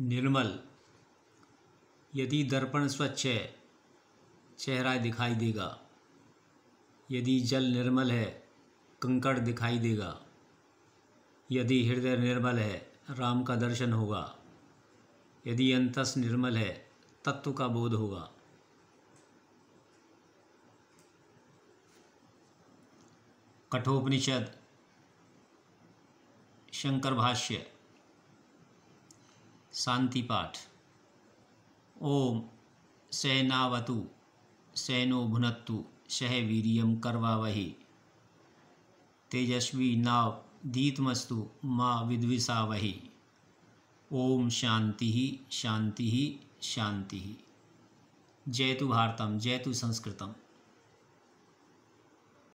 निर्मल यदि दर्पण स्वच्छ है चेहरा दिखाई देगा यदि जल निर्मल है कंकड़ दिखाई देगा यदि हृदय निर्मल है राम का दर्शन होगा यदि अंतस निर्मल है तत्व का बोध होगा कठोपनिषद शंकर भाष्य शांति पाठ ओम सेनावतु सेनो भुनत्तु शह वीरियम कर्वावहि तेजस्वी नाव धीतमस्तु माँ विद्विषावहि ओम शांति शांति शांति जय जयतु भारतम जयतु संस्कृतम